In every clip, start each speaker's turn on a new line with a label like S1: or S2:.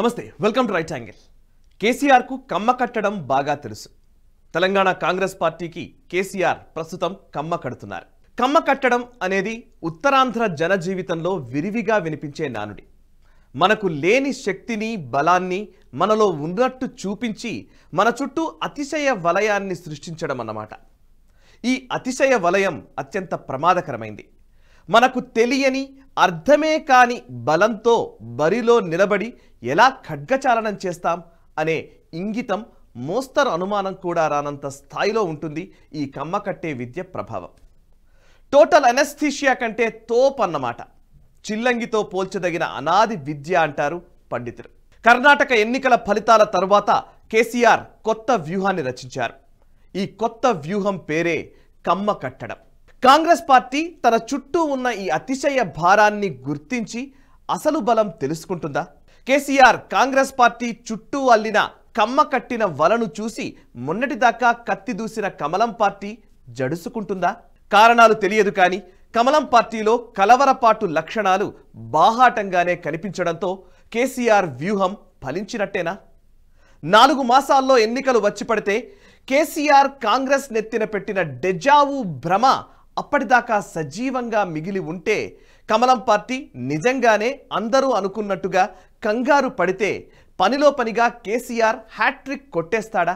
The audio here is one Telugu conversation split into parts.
S1: నమస్తే వెల్కమ్ టు రైట్ యాంగిల్ కేసీఆర్కు కమ్మ కట్టడం బాగా తెలుసు తెలంగాణ కాంగ్రెస్ పార్టీకి కేసీఆర్ ప్రస్తుతం కమ్మ కడుతున్నారు కమ్మ కట్టడం అనేది ఉత్తరాంధ్ర జన జీవితంలో విరివిగా వినిపించే నానుడి మనకు లేని శక్తిని బలాన్ని మనలో ఉన్నట్టు చూపించి మన చుట్టూ అతిశయ వలయాన్ని సృష్టించడం అన్నమాట ఈ అతిశయ వలయం అత్యంత ప్రమాదకరమైంది మనకు తెలియని అర్థమే కాని బలంతో బరిలో నిలబడి ఎలా ఖడ్గచాలనం చేస్తాం అనే ఇంగితం మోస్తరు అనుమానం కూడా రానంత స్థాయిలో ఉంటుంది ఈ కమ్మ కట్టే విద్య ప్రభావం టోటల్ అనెస్థీషియా కంటే తోపన్నమాట చిల్లంగితో పోల్చదగిన అనాది విద్య అంటారు పండితులు కర్ణాటక ఎన్నికల ఫలితాల తర్వాత కేసీఆర్ కొత్త వ్యూహాన్ని రచించారు ఈ కొత్త వ్యూహం పేరే కమ్మ కట్టడం కాంగ్రెస్ పార్టీ తన చుట్టూ ఉన్న ఈ అతిశయ భారాన్ని గుర్తించి అసలు బలం తెలుసుకుంటుందా కేసీఆర్ కాంగ్రెస్ పార్టీ చుట్టూ అల్లిన కమ్మ కట్టిన వలను చూసి మొన్నటిదాకా కత్తి దూసిన కమలం పార్టీ జడుసుకుంటుందా కారణాలు తెలియదు కానీ కమలం పార్టీలో కలవరపాటు లక్షణాలు బాహాటంగానే కనిపించడంతో కేసీఆర్ వ్యూహం ఫలించినట్టేనా నాలుగు మాసాల్లో ఎన్నికలు వచ్చి పడితే కేసీఆర్ కాంగ్రెస్ నెత్తిన పెట్టిన డెజావు భ్రమ అప్పటిదాకా సజీవంగా మిగిలి ఉంటే కమలం పార్టీ నిజంగానే అందరూ అనుకున్నట్టుగా కంగారు పడితే పనిలో పనిగా కేసీఆర్ హ్యాట్రిక్ కొట్టేస్తాడా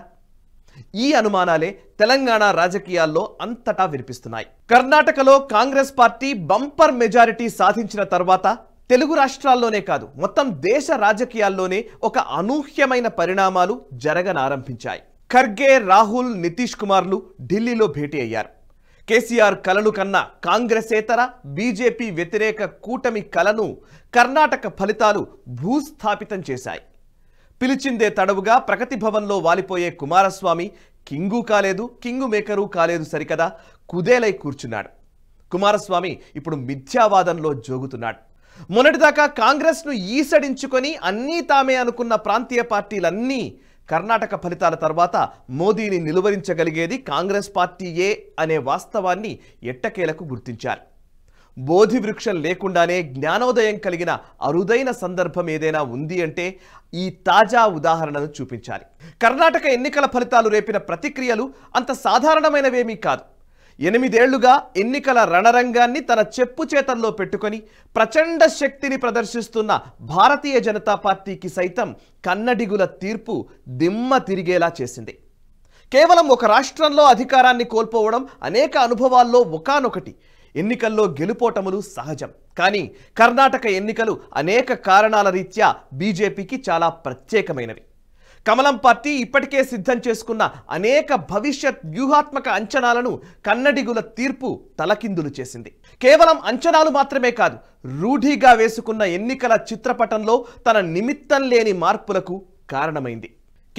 S1: ఈ అనుమానాలే తెలంగాణ రాజకీయాల్లో అంతటా వినిపిస్తున్నాయి కర్ణాటకలో కాంగ్రెస్ పార్టీ బంపర్ మెజారిటీ సాధించిన తర్వాత తెలుగు రాష్ట్రాల్లోనే కాదు మొత్తం దేశ రాజకీయాల్లోనే ఒక అనూహ్యమైన పరిణామాలు జరగనారంభించాయి ఖర్గే రాహుల్ నితీష్ కుమార్లు ఢిల్లీలో భేటీ అయ్యారు కేసీఆర్ కలలు కన్నా కాంగ్రెసేతర బీజేపీ వ్యతిరేక కూటమి కలను కర్ణాటక ఫలితాలు భూస్థాపితం చేశాయి పిలిచిందే తడవుగా ప్రగతి భవన్లో వాలిపోయే కుమారస్వామి కింగు కాలేదు కింగు మేకరు కాలేదు సరికదా కుదేలై కూర్చున్నాడు కుమారస్వామి ఇప్పుడు మిథ్యావాదంలో జోగుతున్నాడు మొన్నటిదాకా కాంగ్రెస్ను ఈసడించుకొని అన్నీ తామే అనుకున్న ప్రాంతీయ పార్టీలన్నీ కర్ణాటక ఫలితాల తర్వాత మోదీని నిలువరించగలిగేది కాంగ్రెస్ పార్టీయే అనే వాస్తవాన్ని ఎట్టకేలకు గుర్తించారు బోధి వృక్షం లేకుండానే జ్ఞానోదయం కలిగిన అరుదైన సందర్భం ఏదైనా ఉంది అంటే ఈ తాజా ఉదాహరణను చూపించాలి కర్ణాటక ఎన్నికల ఫలితాలు రేపిన ప్రతిక్రియలు అంత సాధారణమైనవేమీ కాదు ఎనిమిదేళ్లుగా ఎన్నికల రణరంగాన్ని తన చెప్పు చేతల్లో పెట్టుకొని ప్రచండ శక్తిని ప్రదర్శిస్తున్న భారతీయ జనతా పార్టీకి సైతం కన్నడిగుల తీర్పు దిమ్మ తిరిగేలా చేసింది కేవలం ఒక రాష్ట్రంలో అధికారాన్ని కోల్పోవడం అనేక అనుభవాల్లో ఒకనొకటి ఎన్నికల్లో గెలుపోటములు సహజం కానీ కర్ణాటక ఎన్నికలు అనేక కారణాల రీత్యా బీజేపీకి చాలా ప్రత్యేకమైనవి కమలం పార్టీ ఇప్పటికే సిద్ధం చేసుకున్న అనేక భవిష్యత్ వ్యూహాత్మక అంచనాలను కన్నడిగుల తీర్పు తలకిందులు చేసింది కేవలం అంచనాలు మాత్రమే కాదు రూఢీగా వేసుకున్న ఎన్నికల చిత్రపటంలో తన నిమిత్తం లేని మార్పులకు కారణమైంది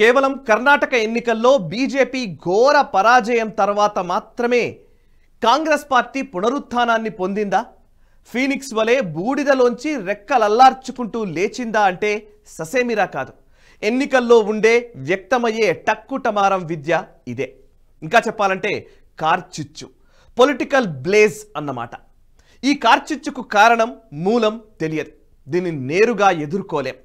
S1: కేవలం కర్ణాటక ఎన్నికల్లో బీజేపీ ఘోర పరాజయం తర్వాత మాత్రమే కాంగ్రెస్ పార్టీ పునరుత్థానాన్ని పొందిందా ఫీనిక్స్ వలె బూడిదలోంచి రెక్కలల్లార్చుకుంటూ లేచిందా అంటే ససేమిరా కాదు ఎన్నికల్లో ఉండే వ్యక్తమయ్యే టక్కుటమారం విద్య ఇదే ఇంకా చెప్పాలంటే కార్చిచ్చు పొలిటికల్ బ్లేజ్ అన్నమాట ఈ కార్చిచ్చుకు కారణం మూలం తెలియదు దీన్ని నేరుగా ఎదుర్కోలేం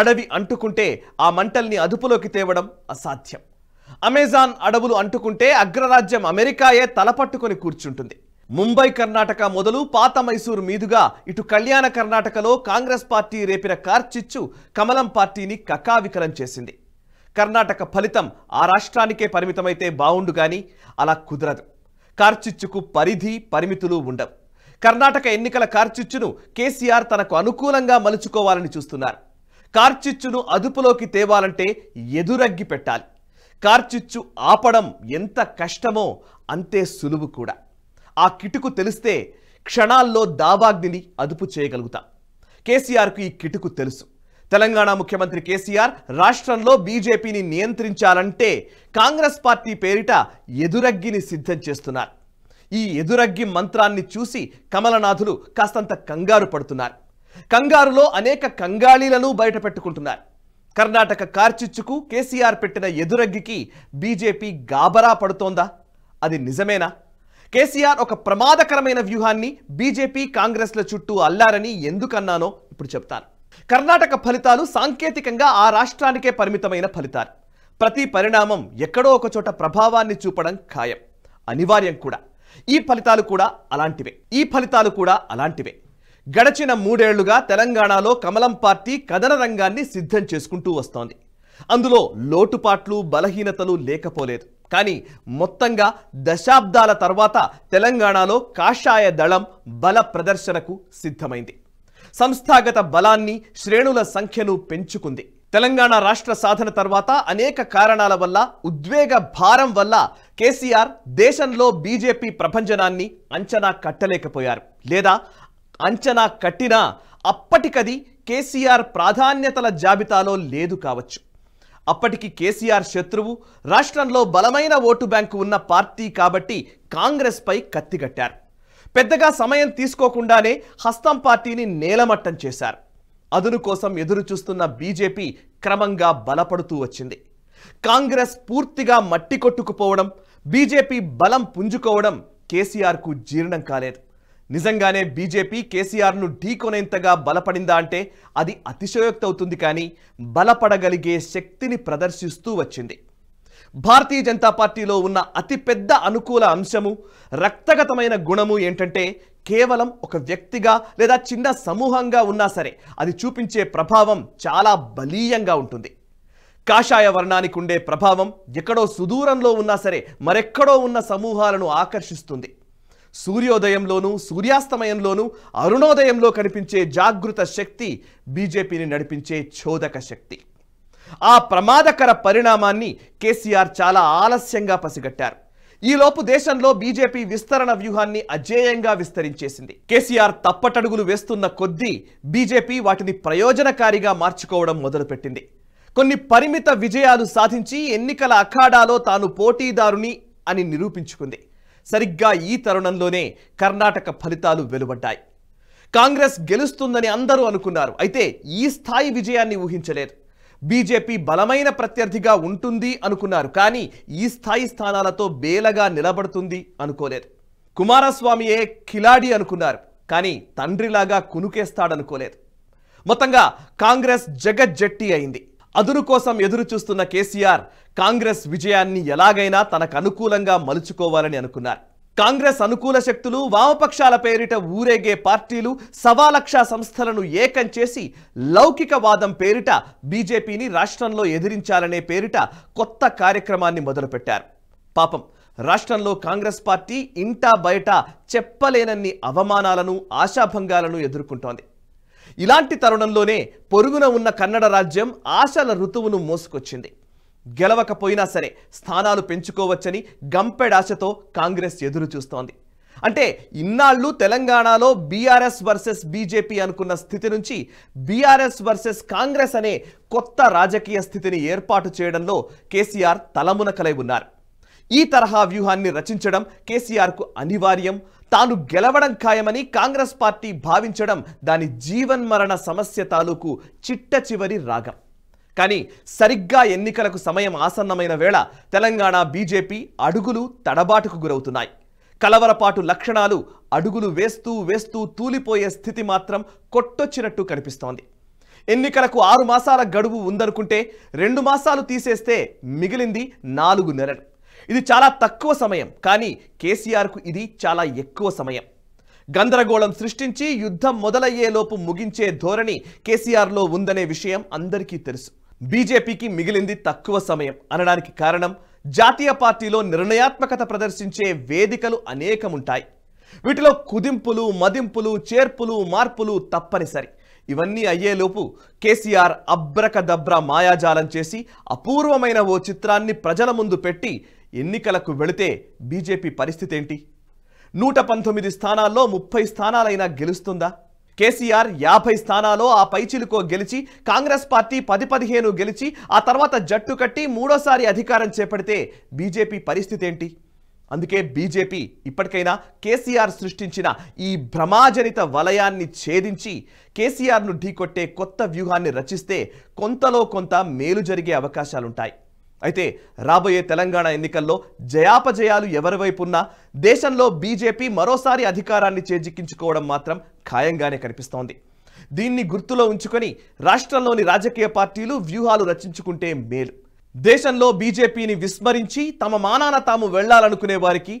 S1: అడవి అంటుకుంటే ఆ మంటల్ని అదుపులోకి తేవడం అసాధ్యం అమెజాన్ అడవులు అంటుకుంటే అగ్రరాజ్యం అమెరికాయే తలపట్టుకొని కూర్చుంటుంది ముంబై కర్ణాటక మొదలు పాత మైసూర్ మీదుగా ఇటు కళ్యాణ కర్ణాటకలో కాంగ్రెస్ పార్టీ రేపిన కార్చిచ్చు కమలం పార్టీని కకావికలం చేసింది కర్ణాటక ఫలితం ఆ రాష్ట్రానికే పరిమితమైతే బావుండు గాని అలా కుదరదు కార్చిచ్చుకు పరిధి పరిమితులు ఉండవు కర్ణాటక ఎన్నికల కార్చిచ్చును కేసీఆర్ తనకు అనుకూలంగా మలుచుకోవాలని చూస్తున్నారు కార్చిచ్చును అదుపులోకి తేవాలంటే ఎదురగ్గి పెట్టాలి కార్చిచ్చు ఆపడం ఎంత కష్టమో అంతే సులువు కూడా ఆ కిటుకు తెలిస్తే క్షణాల్లో దావాగ్నిని అదుపు చేయగలుగుతా కేసీఆర్కు ఈ కిటుకు తెలుసు తెలంగాణ ముఖ్యమంత్రి కేసీఆర్ రాష్ట్రంలో బీజేపీని నియంత్రించాలంటే కాంగ్రెస్ పార్టీ పేరిట ఎదురగ్గిని సిద్ధం చేస్తున్నారు ఈ ఎదురగ్గి మంత్రాన్ని చూసి కమలనాథులు కాస్తంత కంగారు పడుతున్నారు కంగారులో అనేక కంగాళీలను బయట పెట్టుకుంటున్నారు కర్ణాటక కార్చిచ్చుకు కేసీఆర్ పెట్టిన ఎదురగ్గికి బీజేపీ గాబరా పడుతోందా అది నిజమేనా కేసీఆర్ ఒక ప్రమాదకరమైన వ్యూహాన్ని బీజేపీ కాంగ్రెస్ల చుట్టూ అల్లారని ఎందుకన్నానో ఇప్పుడు చెప్తాను కర్ణాటక ఫలితాలు సాంకేతికంగా ఆ రాష్ట్రానికే పరిమితమైన ఫలితాలు ప్రతి పరిణామం ఎక్కడో ఒక చోట ప్రభావాన్ని చూపడం ఖాయం అనివార్యం కూడా ఈ ఫలితాలు కూడా అలాంటివే ఈ ఫలితాలు కూడా అలాంటివే గడచిన మూడేళ్లుగా తెలంగాణలో కమలం పార్టీ కథన రంగాన్ని సిద్ధం చేసుకుంటూ వస్తోంది అందులో లోటుపాట్లు బలహీనతలు లేకపోలేదు కానీ మొత్తంగా దశాబ్దాల తర్వాత తెలంగాణలో కాషాయ దళం బల ప్రదర్శనకు సిద్ధమైంది సంస్థాగత బలాన్ని శ్రేణుల సంఖ్యను పెంచుకుంది తెలంగాణ రాష్ట్ర సాధన తర్వాత అనేక కారణాల వల్ల ఉద్వేగ భారం వల్ల కేసీఆర్ దేశంలో బీజేపీ ప్రపంచనాన్ని అంచనా కట్టలేకపోయారు లేదా అంచనా కట్టినా అప్పటికది కేసీఆర్ ప్రాధాన్యతల జాబితాలో లేదు కావచ్చు అప్పటికి కేసీఆర్ శత్రువు రాష్ట్రంలో బలమైన ఓటు బ్యాంకు ఉన్న పార్టీ కాబట్టి కాంగ్రెస్పై కత్తిగట్టారు పెద్దగా సమయం తీసుకోకుండానే హస్తం పార్టీని నేలమట్టం చేశారు అదును కోసం ఎదురు చూస్తున్న బీజేపీ క్రమంగా బలపడుతూ వచ్చింది కాంగ్రెస్ పూర్తిగా మట్టి కొట్టుకుపోవడం బీజేపీ బలం పుంజుకోవడం కేసీఆర్కు జీర్ణం కాలేదు నిజంగానే బీజేపీ కేసీఆర్ను ఢీకొనేంతగా బలపడిందా అంటే అది అతిశయోక్తి అవుతుంది కానీ బలపడగలిగే శక్తిని ప్రదర్శిస్తూ వచ్చింది భారతీయ జనతా పార్టీలో ఉన్న అతిపెద్ద అనుకూల అంశము రక్తగతమైన గుణము ఏంటంటే కేవలం ఒక వ్యక్తిగా లేదా చిన్న సమూహంగా ఉన్నా సరే అది చూపించే ప్రభావం చాలా బలీయంగా ఉంటుంది కాషాయ వర్ణానికి ఉండే ప్రభావం ఎక్కడో సుదూరంలో ఉన్నా సరే మరెక్కడో ఉన్న సమూహాలను ఆకర్షిస్తుంది సూర్యోదయంలోనూ సూర్యాస్తమయంలోనూ అరుణోదయంలో కనిపించే జాగృత శక్తి బీజేపీని నడిపించే చోదక శక్తి ఆ ప్రమాదకర పరిణామాన్ని కేసీఆర్ చాలా ఆలస్యంగా పసిగట్టారు ఈలోపు దేశంలో బీజేపీ విస్తరణ వ్యూహాన్ని అజేయంగా విస్తరించేసింది కేసీఆర్ తప్పటడుగులు వేస్తున్న కొద్దీ బీజేపీ వాటిని ప్రయోజనకారిగా మార్చుకోవడం మొదలుపెట్టింది కొన్ని పరిమిత విజయాలు సాధించి ఎన్నికల అఖాడాలో తాను పోటీదారుని అని నిరూపించుకుంది సరిగ్గా ఈ తరుణంలోనే కర్ణాటక ఫలితాలు వెలువడ్డాయి కాంగ్రెస్ గెలుస్తుందని అందరూ అనుకున్నారు అయితే ఈ స్థాయి విజయాన్ని ఊహించలేరు బీజేపీ బలమైన ప్రత్యర్థిగా ఉంటుంది అనుకున్నారు కానీ ఈ స్థాయి స్థానాలతో బేలగా నిలబడుతుంది అనుకోలేదు కుమారస్వామియే కిలాడి అనుకున్నారు కానీ తండ్రిలాగా కునుకేస్తాడనుకోలేదు మొత్తంగా కాంగ్రెస్ జగజ్జట్టి అయింది అదురు కోసం ఎదురు చూస్తున్న కేసీఆర్ కాంగ్రెస్ విజయాన్ని ఎలాగైనా తనకు అనుకూలంగా మలుచుకోవాలని అనుకున్నారు కాంగ్రెస్ అనుకూల శక్తులు వామపక్షాల పేరిట ఊరేగే పార్టీలు సవాలక్ష సంస్థలను ఏకం చేసి లౌకికవాదం పేరిట బీజేపీని రాష్ట్రంలో ఎదిరించాలనే పేరిట కొత్త కార్యక్రమాన్ని మొదలుపెట్టారు పాపం రాష్ట్రంలో కాంగ్రెస్ పార్టీ ఇంటా బయట చెప్పలేనన్ని అవమానాలను ఆశాభంగాలను ఎదుర్కొంటోంది ఇలాంటి తరుణంలోనే పొరుగున ఉన్న కన్నడ రాజ్యం ఆశల ఋతువును మోసుకొచ్చింది గెలవకపోయినా సరే స్థానాలు పెంచుకోవచ్చని గంపెడాశతో కాంగ్రెస్ ఎదురు చూస్తోంది అంటే ఇన్నాళ్ళు తెలంగాణలో బీఆర్ఎస్ వర్సెస్ బీజేపీ అనుకున్న స్థితి నుంచి బీఆర్ఎస్ వర్సెస్ కాంగ్రెస్ అనే కొత్త రాజకీయ స్థితిని ఏర్పాటు చేయడంలో కేసీఆర్ తలమునకలై ఉన్నారు ఈ తరహా వ్యూహాన్ని రచించడం కేసీఆర్కు అనివార్యం తాను గెలవడం ఖాయమని కాంగ్రెస్ పార్టీ భావించడం దాని జీవన్మరణ సమస్య తాలూకు చిట్ట చివరి రాగం కానీ సరిగ్గా ఎన్నికలకు సమయం ఆసన్నమైన వేళ తెలంగాణ బీజేపీ అడుగులు తడబాటుకు గురవుతున్నాయి కలవరపాటు లక్షణాలు అడుగులు వేస్తూ వేస్తూ తూలిపోయే స్థితి మాత్రం కొట్టొచ్చినట్టు కనిపిస్తోంది ఎన్నికలకు ఆరు మాసాల గడువు ఉందనుకుంటే రెండు మాసాలు తీసేస్తే మిగిలింది నాలుగు నెలలు ఇది చాలా తక్కువ సమయం కానీ కేసీఆర్కు ఇది చాలా ఎక్కువ సమయం గందరగోళం సృష్టించి యుద్ధం మొదలయ్యేలోపు ముగించే ధోరణి కేసీఆర్లో ఉందనే విషయం అందరికీ తెలుసు బీజేపీకి మిగిలింది తక్కువ సమయం అనడానికి కారణం జాతీయ పార్టీలో నిర్ణయాత్మకత ప్రదర్శించే వేదికలు అనేకముంటాయి వీటిలో కుదింపులు మదింపులు చేర్పులు మార్పులు తప్పనిసరి ఇవన్నీ అయ్యేలోపు కేసీఆర్ అబ్రకదబ్ర మాయాజాలం చేసి అపూర్వమైన ఓ చిత్రాన్ని ప్రజల ముందు పెట్టి ఎన్నికలకు వెళితే బీజేపీ పరిస్థితి ఏంటి నూట పంతొమ్మిది స్థానాల్లో ముప్పై స్థానాలైనా గెలుస్తుందా కేసీఆర్ యాభై స్థానాల్లో ఆ పైచిలుకో గెలిచి కాంగ్రెస్ పార్టీ పది పదిహేను గెలిచి ఆ తర్వాత జట్టు కట్టి మూడోసారి అధికారం చేపడితే బీజేపీ పరిస్థితి ఏంటి అందుకే బీజేపీ ఇప్పటికైనా కేసీఆర్ సృష్టించిన ఈ భ్రమాజనిత వలయాన్ని ఛేదించి కేసీఆర్ను ఢీకొట్టే కొత్త వ్యూహాన్ని రచిస్తే కొంతలో కొంత మేలు జరిగే అవకాశాలుంటాయి అయితే రాబోయే తెలంగాణ ఎన్నికల్లో జయాపజయాలు ఎవరివైపున్నా దేశంలో బీజేపీ మరోసారి అధికారాన్ని చేజిక్కించుకోవడం మాత్రం ఖాయంగానే కనిపిస్తోంది దీన్ని గుర్తులో ఉంచుకొని రాష్ట్రంలోని రాజకీయ పార్టీలు వ్యూహాలు రచించుకుంటే మేలు దేశంలో బీజేపీని విస్మరించి తమ మానాన తాము వెళ్లాలనుకునే వారికి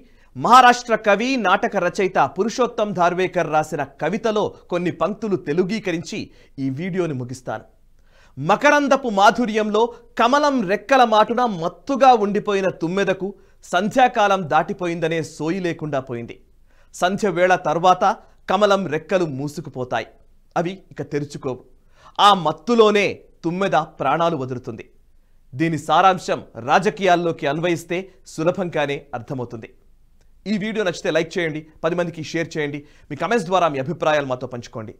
S1: మహారాష్ట్ర కవి నాటక రచయిత పురుషోత్తం ధార్వేకర్ రాసిన కవితలో కొన్ని పంక్తులు తెలుగీకరించి ఈ వీడియోని ముగిస్తాను మకరందపు మాధుర్యంలో కమలం రెక్కల మాటున మత్తుగా ఉండిపోయిన తుమ్మెదకు సంధ్యాకాలం దాటిపోయిందనే సోయి లేకుండా పోయింది సంధ్య వేళ తర్వాత కమలం రెక్కలు మూసుకుపోతాయి అవి ఇక తెరుచుకోవు ఆ మత్తులోనే తుమ్మెద ప్రాణాలు వదులుతుంది దీని సారాంశం రాజకీయాల్లోకి అన్వయిస్తే సులభంగానే అర్థమవుతుంది ఈ వీడియో నచ్చితే లైక్ చేయండి పది మందికి షేర్ చేయండి మీ కమెంట్స్ ద్వారా మీ అభిప్రాయాలు మాతో పంచుకోండి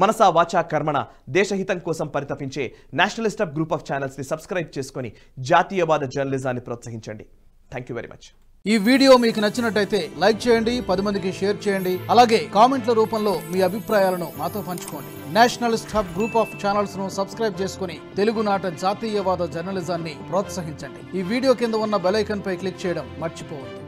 S1: మనసా వాచా కర్మణ దేశహితం కోసం పరితపించే నేషనలిస్ట్ అప్ గ్రూప్ ఆఫ్ ఛానల్స్ని సబ్స్క్రైబ్ చేసుకొని జాతీయవాద జర్నలిజాన్ని ప్రోత్సహించండి థ్యాంక్ వెరీ మచ్ ఈ వీడియో మీకు నచ్చినట్టయితే లైక్ చేయండి పది మందికి షేర్ చేయండి అలాగే కామెంట్ల రూపంలో మీ అభిప్రాయాలను మాతో పంచుకోండి nationalist hub group of channels ను సబ్స్క్రైబ్ చేసుకుని తెలుగునాట జాతీయవాద జర్నలిజాన్ని ప్రోత్సహించండి ఈ వీడియో కింద ఉన్న బెలైకన్ పై క్లిక్ చేయడం మర్చిపోవద్దు